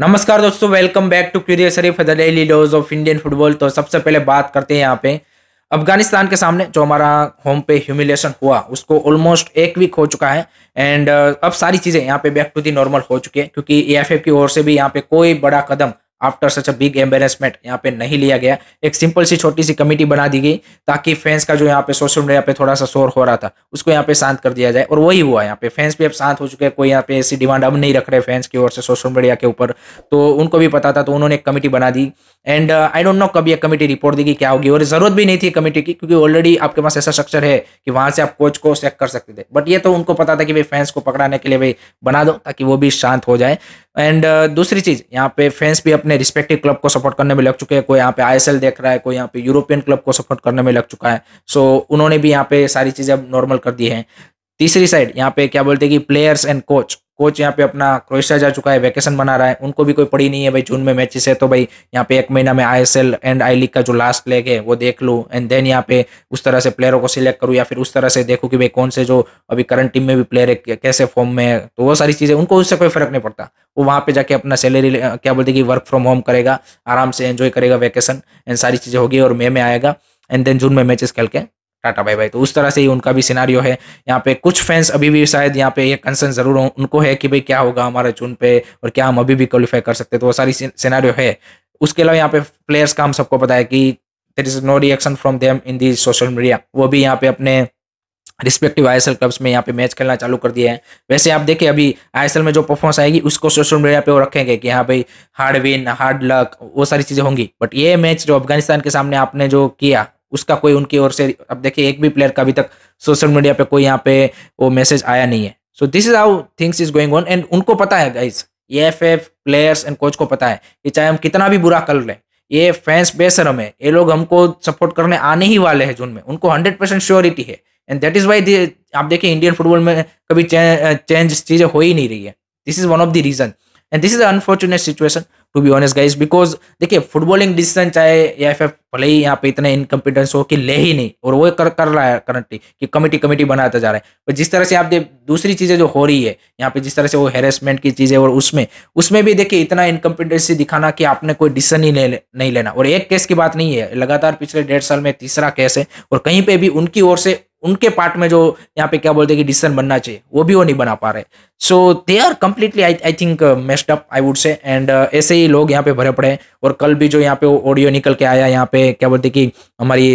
नमस्कार दोस्तों welcome back to Curious Sharif daily dose of Indian football तो सबसे पहले बात करते हैं यहाँ पे अफगानिस्तान के सामने जो हमारा होम पे ह्यूमिलेशन हुआ उसको ऑलमोस्ट एक वीक हो चुका है एंड uh, अब सारी चीज़ें यहाँ पे बैक टू दी नॉर्मल हो चुकी है क्योंकि ए की ओर से भी यहाँ पे कोई बड़ा कदम after such a big embarrassment यहाँ पे नहीं लिया गया एक सिंपल सी छोटी सी कमेटी बना दी गई ताकि फैंस का जो यहाँ पे सोशल मीडिया पे थोड़ा सा शोर हो रहा था उसको यहाँ पे शांत कर दिया जाए और वही हुआ यहाँ पे फैंस भी अब शांत हो चुके हैं कोई यहाँ पे ऐसी डिमांड अब नहीं रख रहे फैंस की ओर से सोशल मीडिया के ऊपर तो उनको भी पता था तो उन्होंने एक कमेटी बना दी एंड आई डोंट नो कब ये कमेटी रिपोर्ट देगी क्या होगी और जरूरत भी नहीं थी कमेटी की क्योंकि ऑलरेडी आपके पास ऐसा स्ट्रक्चर है कि वहां से आप कोच को चेक कर सकते थे बट ये तो उनको पता था कि भाई फैंस को पकड़ाने के लिए भाई बना दो ताकि वो भी शांत हो जाए एंड uh, दूसरी चीज यहाँ पे फैंस भी अपने अपने रिस्पेक्टिव क्लब को सपोर्ट करने में लग चुके हैं कोई यहाँ पे आईएसएल देख रहा है कोई यहाँ पे यूरोपियन क्लब को सपोर्ट करने में लग चुका है सो so, उन्होंने भी यहाँ पे सारी चीज़ें अब नॉर्मल कर दी है तीसरी साइड यहाँ पे क्या बोलते हैं कि प्लेयर्स एंड कोच कोच यहाँ पे अपना क्रोएशिया जा चुका है वैकेशन बना रहा है उनको भी कोई पड़ी नहीं है भाई जून में मैचेस है तो भाई यहाँ पे एक महीना में आई एंड आई लीग का जो लास्ट लेग है वो देख लूँ एंड देन यहाँ पे उस तरह से प्लेयरों को सिलेक्ट करूँ या फिर उस तरह से देखूँ कि भाई कौन से जो अभी करंट टीम में भी प्लेयर है कैसे फॉर्म में है तो वो सारी चीज़ें उनको उससे कोई फर्क नहीं पड़ता वो वहाँ पे जाके अपना सैलरी क्या बोलते कि वर्क फ्रॉम होम करेगा आराम से एंजॉय करेगा वैकेशन एंड सारी चीज़ें होगी और मे में आएगा एंड देन जून में मैचेस खेल के टाटा बाय बाय तो उस तरह से ही उनका भी सिनारियो है यहाँ पे कुछ फैंस अभी भी शायद यहाँ पे ये कंसर्न जरूर उनको है कि भाई क्या होगा हमारा चुन पे और क्या हम अभी भी क्वालिफाई कर सकते तो वो सारी सिनारियो है उसके अलावा यहाँ पे प्लेयर्स का हम सबको पता है कि there is no reaction from them in the social media वो भी यहाँ पे अपने रिस्पेक्टिव आई क्लब्स में यहाँ पे मैच खेलना चालू कर दिया है वैसे आप देखिए अभी आई में जो परफॉर्मेंस आएगी उसको सोशल मीडिया पे वो रखेंगे कि हाँ भाई हार्ड विन हार्ड लक वो सारी चीज़ें होंगी बट ये मैच जो अफगानिस्तान के सामने आपने जो किया उसका कोई उनकी ओर से अब देखिए एक भी प्लेयर का अभी तक सोशल मीडिया पे कोई यहाँ पे वो मैसेज आया नहीं है so this is how things is going on and उनको पता है गाइस ये F F players and coach को पता है कि चाहे हम कितना भी बुरा कर लें ये फैंस बेसर है ये लोग हमको सपोर्ट करने आने ही वाले हैं जून में उनको हंड्रेड परसेंट श्योरिटी है एंड दैट इज वाई आप देखिए इंडियन फुटबॉल में कभी चेंज चीज़ें हो ही नहीं रही है this is one of the reason and this is unfortunate situation to be honest guys because देखिए फुटबॉलिंग डिसीजन चाहे या एफ भले ही यहाँ पे इतने इनकम्पिटेंस हो कि ले ही नहीं और वो कर कर रहा है करंटली कि कमेटी कमेटी बनाता जा रहा है पर जिस तरह से आप दूसरी चीज़ें जो हो रही है यहाँ पे जिस तरह से वो हेरेसमेंट की चीज़ें और उसमें उसमें भी देखिए इतना इनकम्पिटेंसी दिखाना कि आपने कोई डिसीजन ही ले, नहीं लेना और एक केस की बात नहीं है लगातार पिछले डेढ़ साल में तीसरा केस है और कहीं पर भी उनकी ओर से उनके पार्ट में जो यहाँ पे क्या बोलते हैं कि डिसीजन बनना चाहिए वो भी वो नहीं बना पा रहे so they are completely I I think messed up I would say and ऐसे ही लोग यहाँ पे भरे पड़े हैं और कल भी जो यहाँ पे ऑडियो निकल के आया यहाँ पे क्या बोलते कि हमारी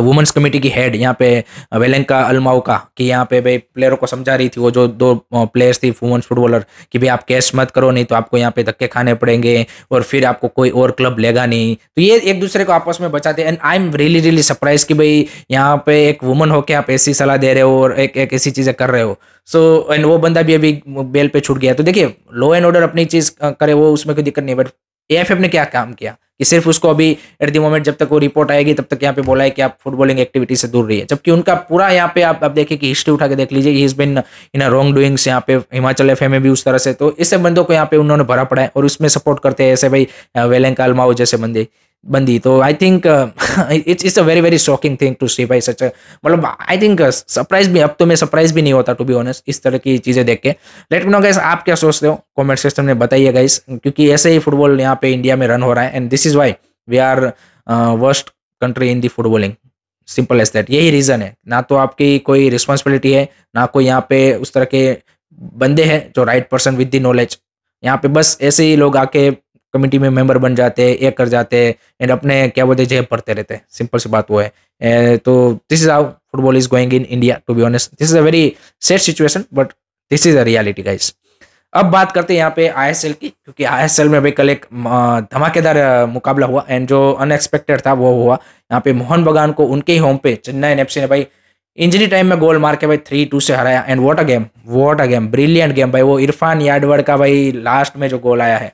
वुमेंस कमेटी की हेड यहाँ पे वेलेंका का कि यहाँ पे भाई प्लेयरों को समझा रही थी वो जो दो प्लेयर्स थी वुमेंस फुटबॉलर कि भाई आप कैश मत करो नहीं तो आपको यहाँ पे धक्के खाने पड़ेंगे और फिर आपको कोई और क्लब लेगा नहीं तो ये एक दूसरे को आपस में बचाते and I am really really surprise कि भाई यहाँ पे एक वुमन होके आप ऐसी सलाह दे रहे हो और एक एक ऐसी चीज़ें कर रहे हो सो so, एंड वो बंदा भी अभी बेल पे छूट गया तो देखिए लॉ एंड ऑर्डर अपनी चीज़ करे वो उसमें कोई दिक्कत नहीं बट एएफएफ ने क्या काम किया कि सिर्फ उसको अभी एट द मोमेंट जब तक वो रिपोर्ट आएगी तब तक यहाँ पे बोला है कि आप फुटबॉलिंग एक्टिविटी से दूर रहिए जबकि उनका पूरा यहाँ पे आप आप देखिए कि हिस्ट्री उठा के देख लीजिए is been in wrong doings यहाँ पे हिमाचल एफ में भी उस तरह से तो इस बंदों को यहाँ पे उन्होंने भरा पड़ा है और उसमें सपोर्ट करते हैं ऐसे भाई वेलेंकाल माओ जैसे बंदे बंदी तो I think it's it's a very very shocking thing to see by such मतलब आई थिंक सरप्राइज भी अब तो मैं सरप्राइज भी नहीं होता टू बी ऑनेस्ट इस तरह की चीज़ें देख के लेट नो गाइस आप क्या सोचते हो कमेंट सिस्टम में बताइए गाइस क्योंकि ऐसे ही फुटबॉल यहाँ पे इंडिया में रन हो रहा है and this is why we are worst country in the footballing simple as that यही रीज़न है ना तो आपकी कोई रिस्पॉन्सिबिलिटी है ना कोई यहाँ पे उस तरह के बंदे हैं जो right person with the knowledge यहाँ पे बस ऐसे ही लोग आके कमेटी में मेंबर बन जाते हैं एक कर जाते हैं एंड अपने क्या बोलते जेब पढ़ते रहते हैं सिंपल सी बात वो है तो this is how football is going in India to be honest this is a very sad situation but this is a reality guys अब बात करते हैं यहाँ पे आई की क्योंकि आई में भी कल एक धमाकेदार मुकाबला हुआ एंड जो अनएक्सपेक्टेड था वो हुआ यहाँ पे मोहन बगान को उनके ही होम पे चेन्नई एन ने भाई इंजरी टाइम में गोल मार के भाई थ्री टू से हराया and what a game what a game brilliant game भाई वो इरफान याडवर का भाई लास्ट में जो गोल आया है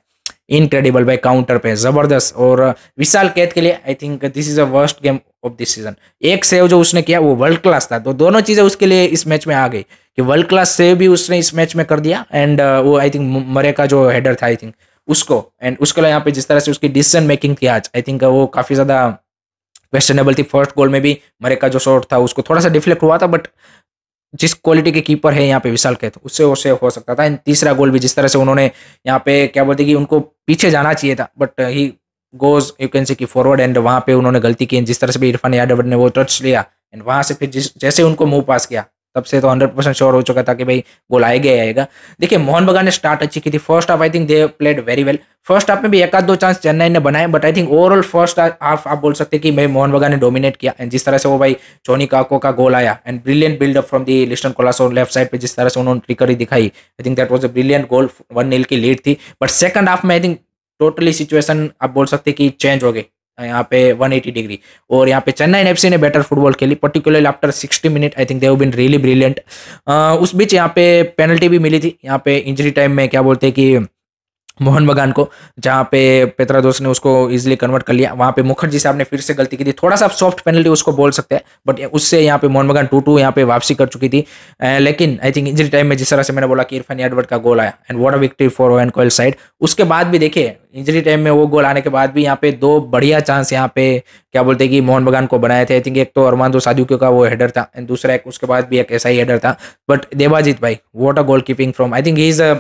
इनक्रेडिबल भाई काउंटर पे जबरदस्त और विशाल कैद के लिए I think this is a worst game of this season एक सेव जो उसने किया वो वर्ल्ड क्लास था तो दोनों चीज़ें उसके लिए इस मैच में आ गई कि वर्ल्ड क्लास सेव भी उसने इस मैच में कर दिया एंड वो आई थिंक मरे का जो हेडर था आई थिंक उसको एंड उसके लिए यहाँ पे जिस तरह से उसकी डिसीजन मेकिंग थी आज आई थिंक वो काफ़ी ज़्यादा क्वेश्चनेबल थी फर्स्ट गोल में भी मरे का जो शॉट था उसको थोड़ा सा डिफ्लेक्ट हुआ था बट जिस क्वालिटी के कीपर है यहाँ पे विशाल कैथ तो उससे उससे हो सकता था एंड तीसरा गोल भी जिस तरह से उन्होंने यहाँ पे क्या बोलते कि उनको पीछे जाना चाहिए था but he goes you can say कि फॉरवर्ड एंड वहाँ पे उन्होंने गलती की जिस तरह से भी इरफान यादव ने वो टच लिया एंड वहाँ से फिर जिस जैसे उनको मूव पास किया तब से तो हंड्रेड परसेंट श्योर हो चुका था कि भाई गोल आएगा ही आएगा देखिए मोहन बगान ने स्टार्ट अच्छी की थी first half I think they played very well first half में भी एक आध दो चांस चेन्नई ने बनाए but I think overall first half आप बोल सकते कि भाई मोहन बगान ने डोमिनेट किया एंड जिस तरह से वो भाई चोनी काको का गोल आया and brilliant buildup from the Liston Colaco left side पर जिस तरह से उन्होंने रिकवरी दिखाई I think that was a brilliant goal one nil की लीड थी बट सेकंड हाफ में आई थिंक टोटली सिचुएशन आप बोल सकते कि चेंज हो गई यहाँ पे 180 डिग्री और यहाँ पे चेन्नई एफ ने बेटर फुटबॉल खेली particularly after 60 minute I think they been been really brilliant उस बीच यहाँ पे पेनल्टी भी मिली थी यहाँ पे इंजरी टाइम में क्या बोलते हैं कि मोहन बगान को जहाँ पे दोस्त ने उसको इजीली कन्वर्ट कर लिया वहाँ पे मुखर्जी साहब ने फिर से गलती की थी थोड़ा सा सॉफ्ट पेनल्टी उसको बोल सकते हैं बट उससे यहाँ पे मोहन बगान टू टू यहाँ पे वापसी कर चुकी थी लेकिन आई थिंक इंजरी टाइम में जिस तरह से मैंने बोला कि इरफानी एडवर्ड का गोल आया and what a victory for Owen Coyle side उसके बाद भी देखिए इंजरी टाइम में वो गोल आने के बाद भी यहाँ पे दो बढ़िया चांस यहाँ पे क्या बोलते हैं कि मोहन बगान को बनाए थे आई थिंक एक तो अरमांदो साधुक्यो का वो हेडर था एंड दूसरा एक उसके बाद भी एक ऐसा ही हेडर था बट देवाजीत भाई what a goalkeeping from I think he is a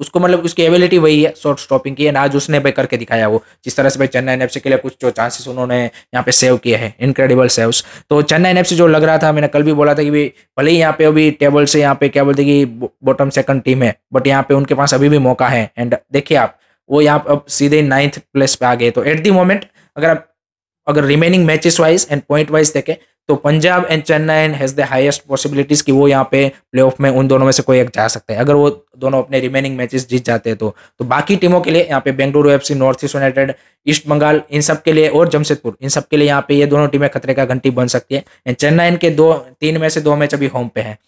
उसको मतलब उसकी एबिलिटी वही है शॉर्ट स्टॉपिंग की है आज उसने भाई करके दिखाया वो जिस तरह से भाई चेन्नई एन के लिए कुछ जो चांसेस उन्होंने यहाँ पे सेव किए हैं इनक्रेडिबल सेव्स तो चेन्नई एन जो लग रहा था मैंने कल भी बोला था कि भाई भले ही यहाँ पे अभी टेबल से यहाँ पे क्या बोलते कि बॉटम सेकंड टीम है बट यहाँ पे उनके पास अभी भी मौका है एंड देखिए आप वो यहाँ अब सीधे नाइन्थ प्लेस पे आ गए तो एट दी मोमेंट अगर आप अगर remaining matches wise and point wise देखें तो Punjab and Chennai has the highest possibilities कि वो यहाँ पे प्लेऑफ में उन दोनों में से कोई एक जा सकता है अगर वो दोनों अपने रिमेनिंग मैचेस जीत जाते हैं तो तो बाकी टीमों के लिए यहाँ पे Bengaluru F C North East United East Bengal इन सब के लिए और जमशेदपुर इन सब के लिए यहाँ पे ये दोनों टीमें खतरे का घंटी बन सकती है एंड चेन्नई के दो तीन में से दो मैच अभी होम पे है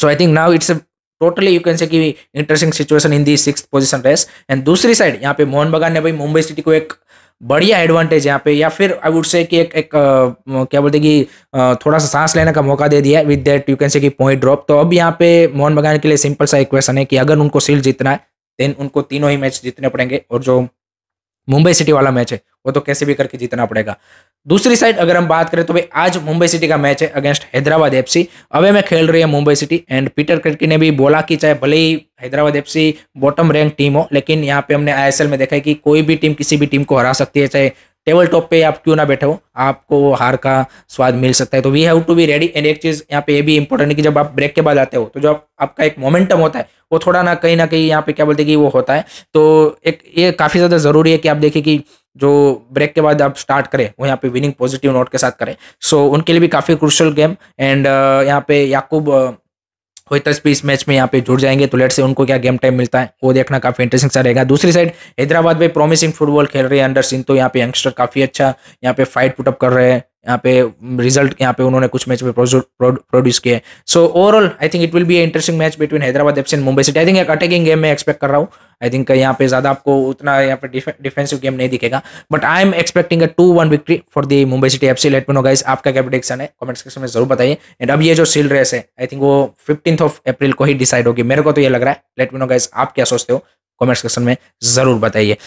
so I think now it's totally you can say की interesting situation in the six position race and दूसरी साइड यहाँ पे मोहन बगान ने भाई मुंबई सिटी को एक बढ़िया एडवांटेज यहाँ पे या फिर आई वुड से कि एक एक क्या बोलते कि थोड़ा सा सांस लेने का मौका दे दिया with that you can say कि पॉइंट ड्रॉप तो अब यहाँ पे मोहन बगान के लिए सिंपल सा इक्वेशन है कि अगर उनको सील्ड जीतना है देन उनको तीनों ही मैच जीतने पड़ेंगे और जो मुंबई सिटी वाला मैच है वो तो कैसे भी करके जीतना पड़ेगा दूसरी साइड अगर हम बात करें तो भाई आज मुंबई सिटी का मैच है अगेंस्ट हैदराबाद एफसी अवे में खेल रही है मुंबई सिटी एंड पीटर क्रिकी ने भी बोला कि चाहे भले ही Hyderabad FC bottom rank team हो लेकिन यहाँ पे हमने आईएसएल में देखा है कि कोई भी टीम किसी भी टीम को हरा सकती है चाहे टेबल टॉप पे आप क्यों ना बैठे हो आपको हार का स्वाद मिल सकता है तो we have to be ready and एक चीज़ यहाँ पे ये भी इंपॉर्टेंट है कि जब आप ब्रेक के बाद आते हो तो जो आप, आपका एक मोमेंटम होता है वो थोड़ा ना कहीं ना कहीं यहाँ पे क्या बोलते हैं कि वो होता है तो एक ये काफ़ी ज़्यादा ज़रूरी है कि आप देखिए कि जो ब्रेक के बाद आप स्टार्ट करें वो यहाँ पे विनिंग पॉजिटिव नोट के साथ करें सो so, उनके लिए भी काफ़ी क्रूशल गेम एंड यहाँ पे याकूब uh, होइतस भी इस मैच में यहाँ पे जुड़ जाएंगे तो लेट से उनको क्या गेम टाइम मिलता है वो देखना काफी इंटरेस्टिंग सा रहेगा दूसरी साइड हैदराबाद में प्रॉमिसिंग फुटबॉल खेल रहे हैं अंडर सिंह तो यहाँ पे यंगस्टर काफी अच्छा यहाँ पे फाइट पुटअप कर रहे हैं यहाँ पे रिजल्ट यहाँ पे उन्होंने कुछ मैच में प्रोड्यूस किए so overall I think it will be interesting match between Hyderabad F and Mumbai City I think एक अटैकिंग गेम मैं एक्सपेक्ट कर रहा हूँ आई थिंक यहाँ पे ज्यादा आपको उतना यहाँ पे डिफेंसिव गेम नहीं दिखेगा but I am expecting a two one victory for the Mumbai City F C let know guys आपका क्या प्रोडिक्शन है कमेंट सेक्शन में जरूर बताइए एंड अब ये जो सील रेस है आई थिंक वो फिफ्टींथ ऑफ अप्रिल को ही डिसाइड होगी मेरे को तो ये लग रहा है लेट नो गाइस आप क्या सोचते हो कमेंट सेक्शन में जरूर बताइए